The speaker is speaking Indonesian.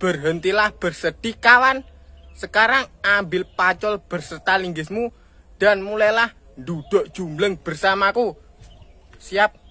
berhentilah bersedih kawan. Sekarang ambil pacul berserta linggismu dan mulailah duduk jumbleng bersamaku. Siap.